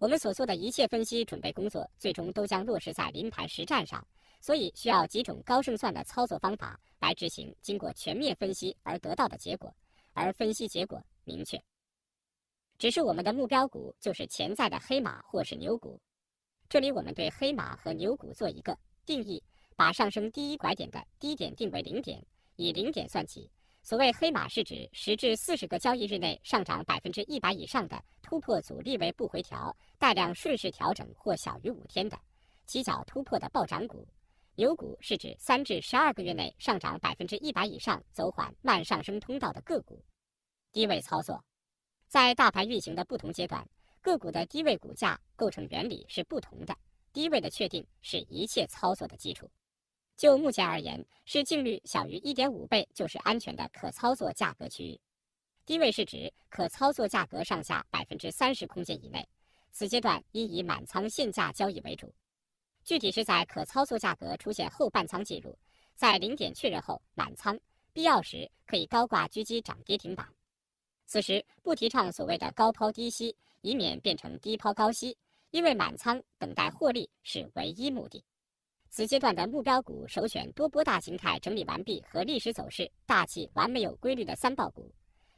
我们所做的一切分析准备工作，最终都将落实在临盘实战上，所以需要几种高胜算的操作方法来执行经过全面分析而得到的结果。而分析结果明确，只是我们的目标股就是潜在的黑马或是牛股。这里我们对黑马和牛股做一个定义，把上升第一拐点的低点定为零点，以零点算起。所谓黑马是指十至四十个交易日内上涨百分之一百以上的突破阻力位不回调、带量顺势调整或小于五天的起脚突破的暴涨股；牛股是指三至十二个月内上涨百分之一百以上走缓慢上升通道的个股。低位操作，在大盘运行的不同阶段，个股的低位股价构成原理是不同的。低位的确定是一切操作的基础。就目前而言，市净率小于一点五倍就是安全的可操作价格区域，低位是指可操作价格上下百分之三十空间以内。此阶段应以满仓限价交易为主，具体是在可操作价格出现后半仓进入，在零点确认后满仓，必要时可以高挂狙击涨跌停板。此时不提倡所谓的高抛低吸，以免变成低抛高吸，因为满仓等待获利是唯一目的。此阶段的目标股首选多波大形态整理完毕和历史走势大气完美有规律的三暴股，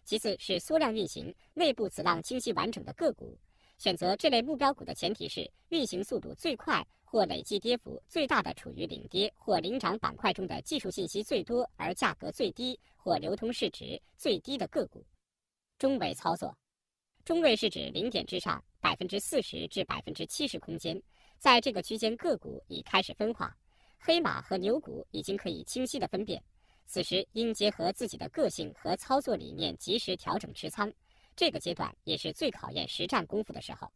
其次是缩量运行、内部子浪清晰完整的个股。选择这类目标股的前提是运行速度最快或累计跌幅最大的处于领跌或领涨板块中的技术信息最多而价格最低或流通市值最低的个股。中位操作，中位是指零点之上百分之四十至百分之七十空间。在这个区间，个股已开始分化，黑马和牛股已经可以清晰的分辨。此时应结合自己的个性和操作理念，及时调整持仓。这个阶段也是最考验实战功夫的时候。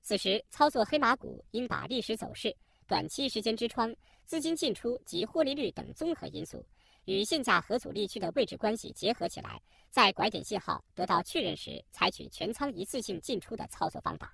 此时操作黑马股，应把历史走势、短期时间之窗、资金进出及获利率等综合因素，与现价和阻力区的位置关系结合起来，在拐点信号得到确认时，采取全仓一次性进出的操作方法。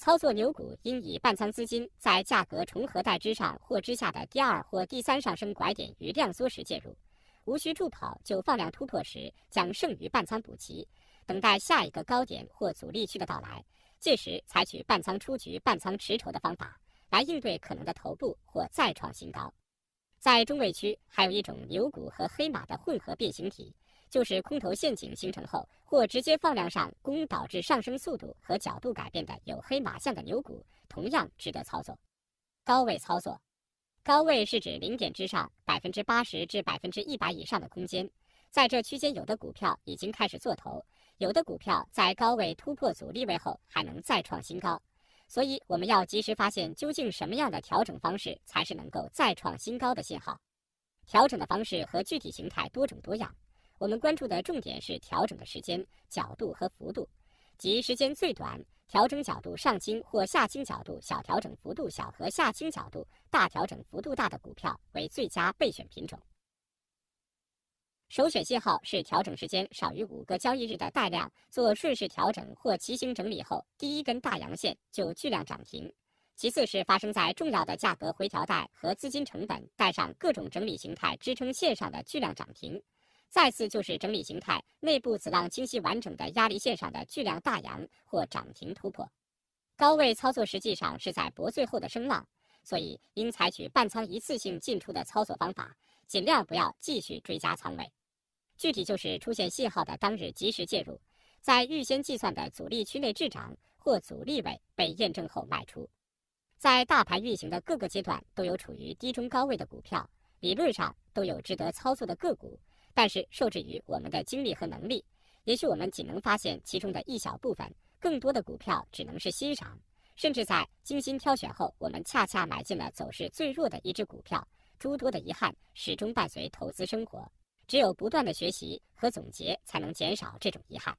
操作牛股应以半仓资金在价格重合带之上或之下的第二或第三上升拐点与量缩时介入，无需助跑就放量突破时，将剩余半仓补齐，等待下一个高点或阻力区的到来，届时采取半仓出局、半仓持筹的方法，来应对可能的头部或再创新高。在中位区，还有一种牛股和黑马的混合变形体。就是空头陷阱形成后，或直接放量上攻导致上升速度和角度改变的有黑马象的牛股，同样值得操作。高位操作，高位是指零点之上百分之八十至百分之一百以上的空间，在这区间有的股票已经开始做头，有的股票在高位突破阻力位后还能再创新高，所以我们要及时发现究竟什么样的调整方式才是能够再创新高的信号。调整的方式和具体形态多种多样。我们关注的重点是调整的时间、角度和幅度，即时间最短、调整角度上倾或下倾角度小、调整幅度小和下倾角度大、调整幅度大的股票为最佳备选品种。首选信号是调整时间少于五个交易日的带量做顺势调整或骑行整理后第一根大阳线就巨量涨停；其次是发生在重要的价格回调带和资金成本带上各种整理形态支撑线上的巨量涨停。再次就是整理形态内部子浪清晰完整的压力线上的巨量大阳或涨停突破，高位操作实际上是在博最后的声浪，所以应采取半仓一次性进出的操作方法，尽量不要继续追加仓位。具体就是出现信号的当日及时介入，在预先计算的阻力区内滞涨或阻力位被验证后卖出。在大盘运行的各个阶段，都有处于低中高位的股票，理论上都有值得操作的个股。但是受制于我们的精力和能力，也许我们仅能发现其中的一小部分，更多的股票只能是欣赏。甚至在精心挑选后，我们恰恰买进了走势最弱的一只股票，诸多的遗憾始终伴随投资生活。只有不断的学习和总结，才能减少这种遗憾。